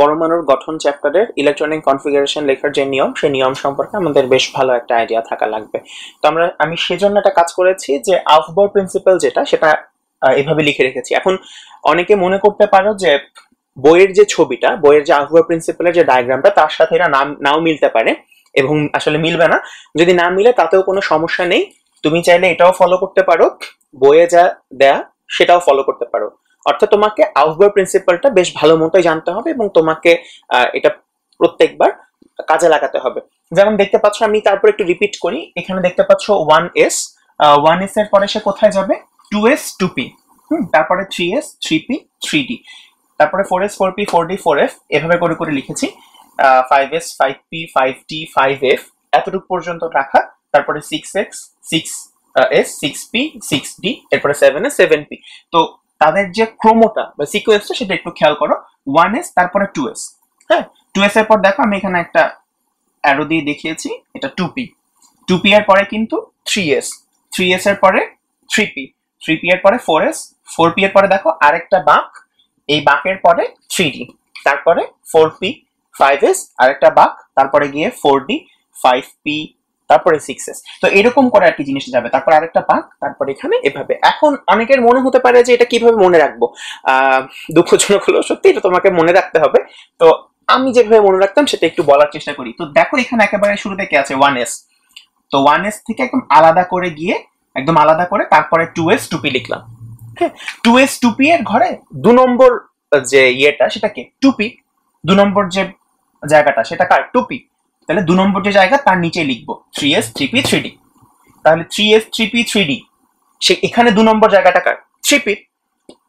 পরমাণুর গঠন চ্যাপ্টারের ইলেকট্রনিক কনফিগারেশন লেখার যে নিয়ম সেই নিয়ম সম্পর্কে আমাদের বেশ ভালো একটা আইডিয়া থাকা লাগবে তো আমরা আমি সেজন্য একটা কাজ করেছি যে আফবর প্রিন্সিপাল যেটা সেটা এভাবে লিখে রেখেছি এখন অনেকে মনে করতে পারো যে বইয়ের যে ছবিটা বইয়ের যে আফবর প্রিন্সিপালের যে ডায়াগ্রামটা তার সাথে এটা নাম নাও মিলতে পারে এবং আসলে মিলবে না যদি না মিলে তাতেও কোনো সমস্যা নেই তুমি চাইলে এটাও ফলো করতে পারো বইয়ে যা দেয়া সেটাও ফলো করতে পারো অর্থাৎ তোমাকে আউফবয় প্রিন্সিপালটা বেশ ভালো মতোই জানতে হবে এবং তোমাকে এটা প্রত্যেকবার কাজে লাগাতে হবে যেমন দেখতে পাচ্ছ আমি তারপর একটু রিপিট করি এখানে দেখতে পাচ্ছ ওয়ান এস ওয়ান এস এর পরে সে কোথায় যাবে টু এস টু পি হুম তারপরে three S three P three D তারপরে four S four P four D four F এভাবে করে করে লিখেছি five S five P five D five F এতটুকু পর্যন্ত রাখা তারপরে six X six S six P six D এরপরে সেভেন এস সেভেন পি তো তাদের যে ক্রমটা বা সিকোয়েন্সটা সেটা একটু খেয়াল করো ওয়ান এস তারপরে টু এস হ্যাঁ টু এস এর পর দেখো আমি এখানে একটা অ্যারো দিয়ে দেখিয়েছি এটা টু পি টু পি এর পরে কিন্তু থ্রি এস থ্রি এস এর পরে থ্রি পি থ্রি পি এর পরে ফোর এস ফোর পি এর পরে দেখো আরেকটা বাঁক এই বাঁকের পরে থ্রি ডি তারপরে ফোর পি ফাইভ এস আরেকটা বাঁক তারপরে গিয়ে ফোর ডি ফাইভ পি তারপরে সিক্সেস তো এরকম করে আর কি জিনিসটা যাবে তারপর আরেকটা পাক তারপর এখানে এভাবে এখন অনেকের মনে হতে পারে যে এটা কিভাবে মনে রাখবো আহ দুঃখজনক হলো সত্যি এটা তোমাকে মনে রাখতে হবে তো আমি যেভাবে মনে রাখতাম সেটা একটু বলার চেষ্টা করি তো দেখো এখানে একেবারে শুরু থেকে আছে ওয়ান এস তো ওয়ান এস থেকে একদম আলাদা করে গিয়ে একদম আলাদা করে তারপরে টু এস টুপি লিখলাম হ্যাঁ টু এস টুপি এর ঘরে দু নম্বর যে ইয়েটা সেটাকে টুপি দু নম্বর যে জায়গাটা সেটা কার টুপি তাহলে দু নম্বর যে জায়গা তার নিচে লিখবো three S three P three D তাহলে three S three P three D সে এখানে দু নম্বর জায়গাটা কার থ্রি পি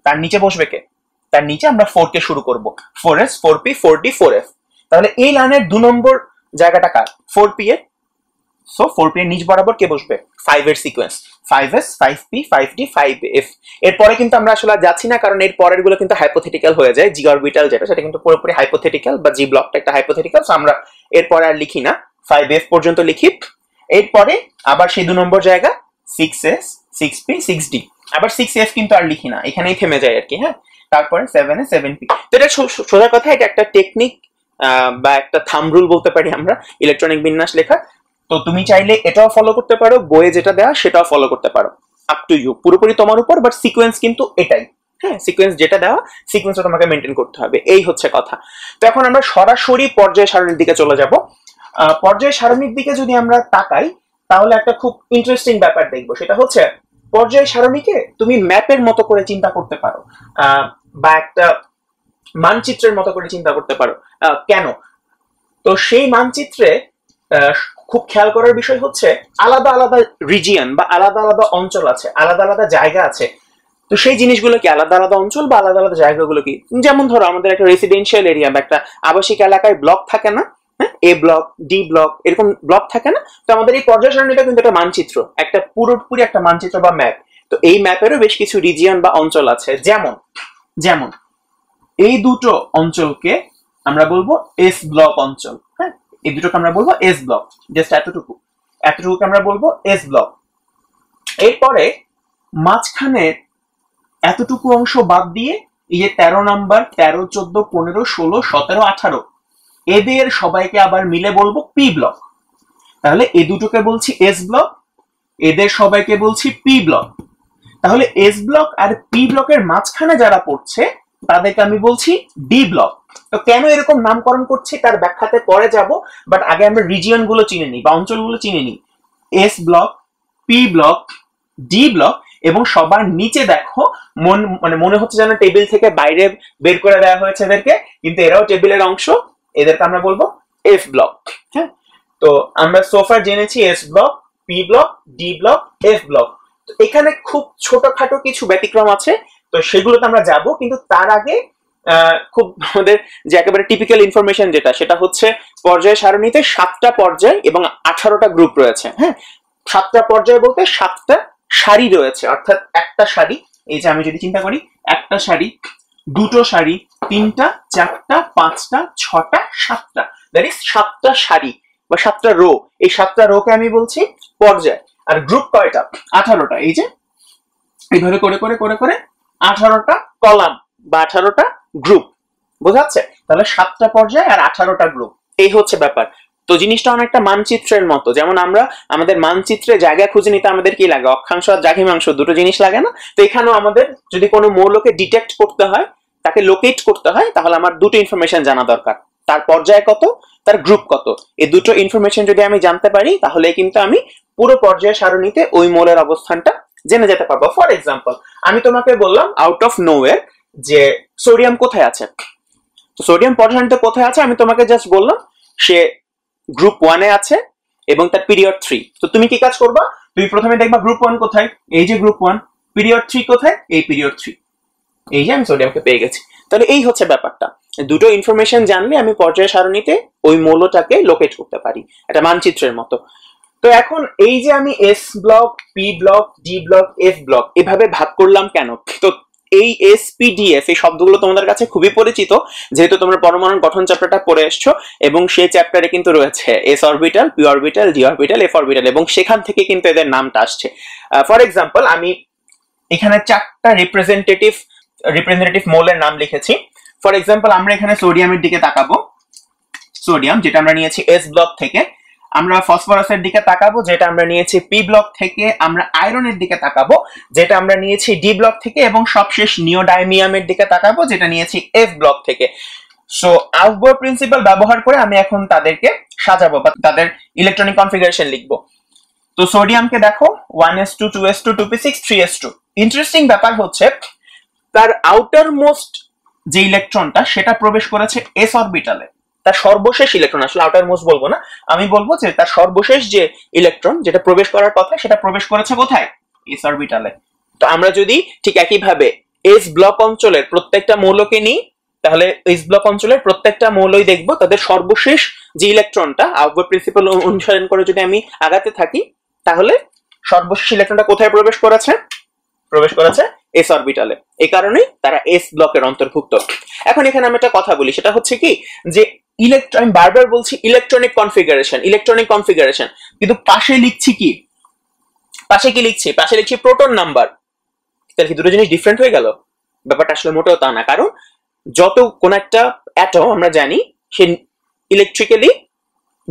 তার নিচে বসবে কে তার নিচে আমরা ফোর কে শুরু করবো four S four P four D four F তাহলে এই লাইনের দু নম্বর জায়গাটা কার ফোর পি এর সো ফোর পি এর নিচ বরাবর কে বসবে ফাইভ এর sequence five S five P five D five F এরপরে কিন্তু আমরা আসলে যাচ্ছি না কারণ এর পরের গুলো কিন্তু হাইপোথেটিক্যাল হয়ে যায় জি অরবিটাল যেটা সেটা কিন্তু পুরোপুরি হাইপোথেটিক্যাল বা জি ব্লকটা একটা হাইপোথেটিক্যাল সো আমরা এরপরে আর লিখি না ফাইভ এফ পর্যন্ত লিখি এরপরে আবার সেই দু নম্বর জায়গা six S six P six D আবার সিক্স এফ কিন্তু আর লিখি না এখানেই থেমে যায় আর কি হ্যাঁ তারপরে সেভেন এ সেভেন পি তো এটা সোজা কথা এটা একটা টেকনিক বা একটা থাম রুল বলতে পারি আমরা ইলেকট্রনিক বিন্যাস লেখা তো তুমি চাইলে এটাও ফলো করতে পারো বইয়ে যেটা দেয়া সেটাও ফলো করতে পারো আপ টু ইউ পুরোপুরি তোমার উপর বাট সিকোয়েন্স কিন্তু এটাই হ্যাঁ সিকোয়েন্স যেটা দেওয়া সিকোয়েন্সটা তোমাকে মেনটেন করতে হবে এই হচ্ছে কথা তো এখন আমরা সরাসরি পর্যায় সারণীর দিকে চলে যাব পর্যায় সারণীর দিকে যদি আমরা তাকাই তাহলে একটা খুব ইন্টারেস্টিং ব্যাপার দেখবো সেটা হচ্ছে পর্যায় সারণীকে তুমি ম্যাপের মতো করে চিন্তা করতে পারো বা একটা মানচিত্রের মতো করে চিন্তা করতে পারো কেন তো সেই মানচিত্রে খুব খেয়াল করার বিষয় হচ্ছে আলাদা আলাদা রিজিয়ন বা আলাদা আলাদা অঞ্চল আছে আলাদা আলাদা জায়গা আছে তো সেই জিনিসগুলো কি আলাদা আলাদা অঞ্চল বা আলাদা আলাদা জায়গাগুলো কি যেমন ধরো আমাদের একটা রেসিডেন্সিয়াল এরিয়া বা একটা আবাসিক এলাকায় ব্লক থাকে না এ ব্লক ডি ব্লক এরকম ব্লক থাকে না তো আমাদের এই পর্যায় সারণীটা কিন্তু একটা মানচিত্র একটা পুরোপুরি একটা মানচিত্র বা ম্যাপ তো এই ম্যাপেরও বেশ কিছু রিজিয়ন বা অঞ্চল আছে যেমন যেমন এই দুটো অঞ্চলকে আমরা বলবো এস ব্লক অঞ্চল হ্যাঁ এই দুটোকে আমরা বলবো এস ব্লক জাস্ট এতটুকু এতটুকুকে আমরা বলবো এস ব্লক এরপরে মাঝখানে এতটুকু অংশ বাদ দিয়ে এই যে তেরো নাম্বার তেরো চোদ্দ পনেরো ষোলো সতেরো আঠারো এদের সবাইকে আবার মিলে বলবো পি ব্লক তাহলে এ দুটোকে বলছি এস ব্লক এদের সবাইকে বলছি পি ব্লক তাহলে এস ব্লক আর পি ব্লকের মাঝখানে যারা পড়ছে তাদেরকে আমি বলছি ডি ব্লক তো কেন এরকম নামকরণ করছে তার ব্যাখ্যাতে পরে যাব বাট আগে আমরা রিজিয়ন গুলো চিনে নিই বা অঞ্চলগুলো চিনে নিই S block P block D block এবং সবার নিচে দেখো মন মানে মনে হচ্ছে যেন টেবিল থেকে বাইরে বের করে দেওয়া হয়েছে এদেরকে কিন্তু এরাও টেবিলের অংশ এদেরকে আমরা বলবো এফ ব্লক হ্যাঁ তো আমরা সোফার জেনেছি S block P block D block F block এখানে খুব ছোটখাটো কিছু ব্যতিক্রম আছে তো সেগুলোতে আমরা যাব কিন্তু তার আগে খুব আমাদের যে একেবারে টিপিক্যাল ইনফরমেশন যেটা সেটা হচ্ছে পর্যায় সারণীতে সাতটা পর্যায় এবং আঠারোটা গ্রুপ রয়েছে হ্যাঁ সাতটা পর্যায় বলতে সাতটা শাড়ি রয়েছে অর্থাৎ একটা শাড়ি এই যে আমি যদি চিন্তা করি একটা শাড়ি দুটো শাড়ি তিনটা চারটা পাঁচটা ছটা সাতটা দ্যাট ইজ সাতটা শাড়ি বা সাতটা রো এই সাতটা রোকে আমি বলছি পর্যায় আর গ্রুপ কয়টা আঠারোটা এই যে এইভাবে করে করে করে করে আঠারোটা কলাম বা আঠারোটা গ্রুপ বোঝাচ্ছে তাহলে সাতটা পর্যায় আর আঠারোটা গ্রুপ এই হচ্ছে ব্যাপার তো জিনিসটা অনেকটা মানচিত্রের মতো যেমন আমরা আমাদের মানচিত্রে জায়গা খুঁজে নিতে আমাদের কি লাগে অক্ষাংশ আর দ্রাঘিমাংশ দুটো জিনিস লাগে না তো এখানেও আমাদের যদি কোনো মৌলকে ডিটেক্ট করতে হয় তাকে লোকেট করতে হয় তাহলে আমার দুটো ইনফরমেশন জানা দরকার তার পর্যায়ে কত তার গ্রুপ কত এই দুটো ইনফরমেশন যদি আমি জানতে পারি তাহলে কিন্তু আমি পুরো পর্যায় সারণীতে ওই মৌলের অবস্থানটা জেনে যেতে পারবো ফর এক্সাম্পল আমি তোমাকে বললাম আউট অফ নোওয়ের যে সোডিয়াম কোথায় আছে তো সোডিয়াম পটাশিয়ামতে কোথায় আছে আমি তোমাকে জাস্ট বললাম সে গ্রুপ ওয়ানে আছে এবং তার পিরিয়ড থ্রি তো তুমি কি কাজ করবা তুমি প্রথমে দেখবা গ্রুপ ওয়ান কোথায় এই যে গ্রুপ ওয়ান পিরিয়ড থ্রি কোথায় এই পিরিয়ড থ্রি এই যে আমি সোডিয়ামকে পেয়ে গেছি তাহলে এই হচ্ছে ব্যাপারটা দুটো ইনফরমেশন জানলে আমি পর্যায় সারণীতে ওই মৌলটাকে লোকেট করতে পারি এটা মানচিত্রের মতো তো এখন এই যে আমি S block P block D block F block এভাবে ভাগ করলাম কেন তো এই এসপিডিএফ এই শব্দগুলো তোমাদের কাছে খুবই পরিচিত যেহেতু তোমরা পরমাণুর গঠন চ্যাপ্টারটা পড়ে এসছো এবং সেই চ্যাপ্টারে কিন্তু রয়েছে S orbital P orbital D orbital F orbital এবং সেখান থেকে কিন্তু এদের নামটা আসছে ফর এক্সাম্পল আমি এখানে চারটা রিপ্রেজেন্টেটিভ রিপ্রেজেন্টেটিভ মোলের নাম লিখেছি ফর এক্সাম্পল আমরা এখানে সোডিয়ামের দিকে তাকাবো সোডিয়াম যেটা আমরা নিয়েছি এস ব্লক থেকে আমরা ফসফরাসের দিকে তাকাবো যেটা আমরা নিয়েছি পি ব্লক থেকে আমরা আয়রনের দিকে তাকাবো যেটা আমরা নিয়েছি ডি ব্লক থেকে এবং সবশেষ নিওডাইমিয়ামের দিকে তাকাবো যেটা নিয়েছি এফ ব্লক থেকে সো আউটবোর প্রিন্সিপাল ব্যবহার করে আমি এখন তাদেরকে সাজাবো বা তাদের ইলেকট্রনিক কনফিগারেশন লিখবো তো সোডিয়ামকে দেখো one S two two S two two P six three S two interesting ব্যাপার হচ্ছে তার আউটার মোস্ট যে ইলেকট্রনটা সেটা প্রবেশ করেছে এস অরবিটালে তার সর্বশেষ ইলেকট্রন আসলে আউটার মোস্ট বলবো না আমি বলবো যে তার সর্বশেষ যে ইলেকট্রন যেটা প্রবেশ করার কথা সেটা প্রবেশ করেছে কোথায় এস অরবিটালে তো আমরা যদি ঠিক একইভাবে এস ব্লক অঞ্চলের প্রত্যেকটা মৌলকে নিই তাহলে এস ব্লক অঞ্চলের প্রত্যেকটা মৌলই দেখব তাদের সর্বশেষ যে ইলেকট্রনটা আউটবোর্ড প্রিন্সিপাল অনুসরণ করে যদি আমি আগাতে থাকি তাহলে সর্বশেষ ইলেকট্রনটা কোথায় প্রবেশ করেছে প্রবেশ করেছে এস অরবিটালে এই কারণেই তারা এস ব্লকের অন্তর্ভুক্ত এখন এখানে আমি একটা কথা বলি সেটা হচ্ছে কি যে ইলেকট্রন আমি বারবার বলছি ইলেকট্রনিক কনফিগারেশন ইলেকট্রনিক কনফিগারেশন কিন্তু পাশে লিখছি কি পাশে কি লিখছি পাশে লিখছি প্রোটন নাম্বার তাহলে কি দুটো জিনিস ডিফারেন্ট হয়ে গেল ব্যাপারটা আসলে মোটেও তা না কারণ যত কোন একটা অ্যাটম আমরা জানি সে ইলেকট্রিক্যালি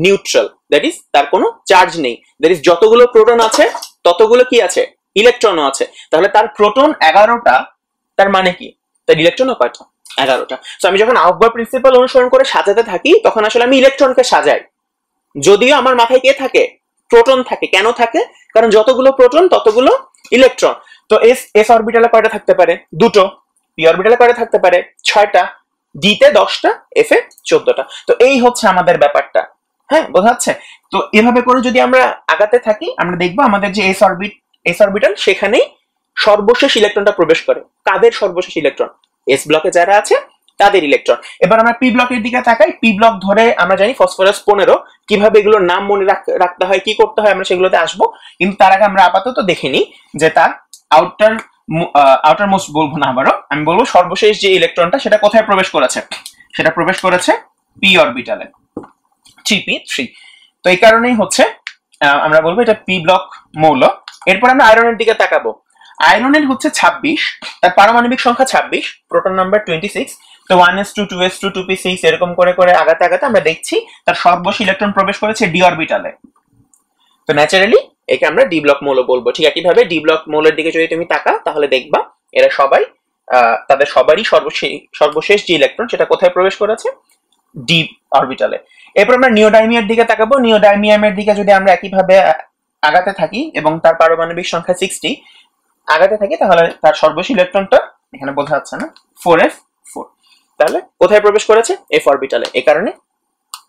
নিউট্রাল দ্যাট ইজ তার কোনো চার্জ নেই দ্যাট ইজ যতগুলো প্রোটন আছে ততগুলো কি আছে ইলেকট্রনও আছে তাহলে তার প্রোটন এগারোটা তার মানে কি তার ইলেকট্রনও কয়টা এগারোটা তো আমি যখন আহ্বা প্রিন্সিপাল অনুসরণ করে সাজাতে থাকি তখন আসলে আমি ইলেকট্রনকে সাজাই যদিও আমার মাথায় কে থাকে প্রোটন থাকে কেন থাকে কারণ যতগুলো প্রোটন ততগুলো ইলেকট্রন তো এস এস অরবিটালে কয়টা থাকতে পারে দুটো পি অরবিটালে কয়টা থাকতে পারে ছয়টা ডিতে দশটা এফ এ চোদ্দটা তো এই হচ্ছে আমাদের ব্যাপারটা হ্যাঁ বোঝা যাচ্ছে তো এভাবে করে যদি আমরা আগাতে থাকি আমরা দেখবো আমাদের যে এস অরবিট এস অরবিটাল সেখানেই সর্বশেষ ইলেকট্রনটা প্রবেশ করে কাদের সর্বশেষ ইলেকট্রন এস ব্লকে যারা আছে তাদের ইলেকট্রন এবার আমরা পি ব্লকের দিকে তাকাই পি ব্লক ধরে আমরা জানি ফসফরাস পনেরো কিভাবে এগুলোর নাম মনে রাখতে হয় কি করতে হয় আমরা সেগুলোতে আসবো কিন্তু তার আগে আমরা আপাতত দেখিনি যে তার আউটার আউটার মোস্ট বলবো না আবারও আমি বলবো সর্বশেষ যে ইলেকট্রনটা সেটা কোথায় প্রবেশ করেছে সেটা প্রবেশ করেছে পি অরবিটালে থ্রি পি থ্রি তো এই কারণেই হচ্ছে আমরা বলবো এটা পি ব্লক মৌল এরপর আমরা আয়রনের দিকে তাকাবো আয়রনের হচ্ছে ছাব্বিশ তার পারমাণবিক সংখ্যা ছাব্বিশ প্রোটন নাম্বার টোয়েন্টি সিক্স তো one S two two S two two P six এরকম করে করে আগাতে আগাতে আমরা দেখছি তার সর্বশ ইলেকট্রন প্রবেশ করেছে ডি অরবিটালে তো ন্যাচারালি একে আমরা ডি ব্লক মৌল বলবো ঠিক একইভাবে ডি ব্লক মৌলের দিকে যদি তুমি তাকা তাহলে দেখবা এরা সবাই তাদের সবারই সর্বশেষ সর্বশেষ যে ইলেকট্রন সেটা কোথায় প্রবেশ করেছে ডি অরবিটালে এরপর আমরা নিওডাইমিয়ার দিকে তাকাবো নিওডাইমিয়ামের দিকে যদি আমরা একইভাবে আগাতে থাকি এবং তার পারমাণবিক সংখ্যা সিক্সটি আগাতে থাকি তাহলে তার সর্বশেষ ইলেকট্রনটা এখানে বোঝা যাচ্ছে না ফোর এফ ফোর তাহলে কোথায় প্রবেশ করেছে এফ অরবিটালে এ কারণে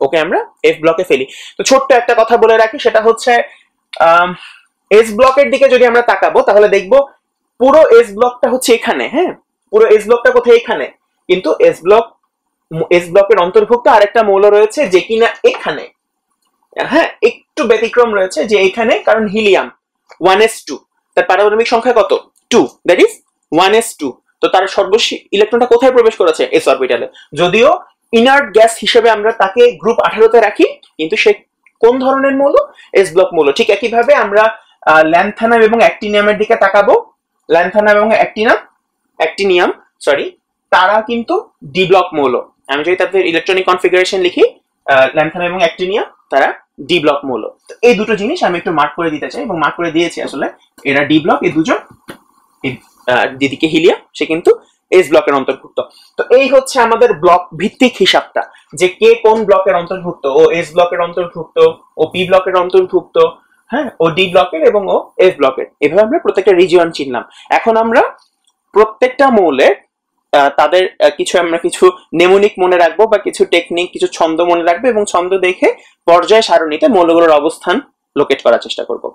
ওকে আমরা এফ ব্লকে ফেলি তো ছোট্ট একটা কথা বলে রাখি সেটা হচ্ছে এস ব্লকের দিকে যদি আমরা তাকাবো তাহলে দেখব পুরো এস ব্লকটা হচ্ছে এখানে হ্যাঁ পুরো এস ব্লকটা কোথায় এখানে কিন্তু এস ব্লক এস ব্লকের অন্তর্ভুক্ত আরেকটা মৌল রয়েছে যে কিনা এখানে হ্যাঁ একটু ব্যতিক্রম রয়েছে যে এখানে কারণ হিলিয়াম ওয়ান এস টু তার পারমাণবিক সংখ্যা কত two that is one S two তো তার সর্বশ ইলেকট্রনটা কোথায় প্রবেশ করেছে এস অরবিটালে যদিও ইনার্ট গ্যাস হিসেবে আমরা তাকে গ্রুপ আঠারোতে রাখি কিন্তু সে কোন ধরনের মৌল এস ব্লক মৌল ঠিক একইভাবে আমরা ল্যান্থানাম এবং অ্যাক্টিনিয়ামের দিকে তাকাবো ল্যান্থানাম এবং অ্যাক্টিনাম অ্যাক্টিনিয়াম সরি তারা কিন্তু ডি ব্লক মৌল আমি যদি তাদের ইলেকট্রনিক কনফিগারেশন লিখি ল্যান্থানাম এবং অ্যাক্টিনিয়াম তারা ডি ব্লক মৌল তো এই দুটো জিনিস আমি একটু মার্ক করে দিতে চাই এবং মার্ক করে দিয়েছি আসলে এরা ডি ব্লক এই দুজন দিদিকে হিলিয়া সে কিন্তু এস ব্লকের অন্তর্ভুক্ত তো এই হচ্ছে আমাদের ব্লক ভিত্তিক হিসাবটা যে কে কোন ব্লকের অন্তর্ভুক্ত ও এস ব্লকের অন্তর্ভুক্ত ও পি ব্লকের অন্তর্ভুক্ত হ্যাঁ ও ডি ব্লকের এবং ও এস ব্লকের এভাবে আমরা প্রত্যেকটা রিজিয়ন চিনলাম এখন আমরা প্রত্যেকটা মৌলের তাদের কিছু আমরা কিছু নেমনিক মনে রাখবো বা কিছু টেকনিক কিছু ছন্দ মনে রাখবো এবং ছন্দ দেখে পর্যায় সারণীতে মৌলগুলোর অবস্থান লোকেট করার চেষ্টা করবো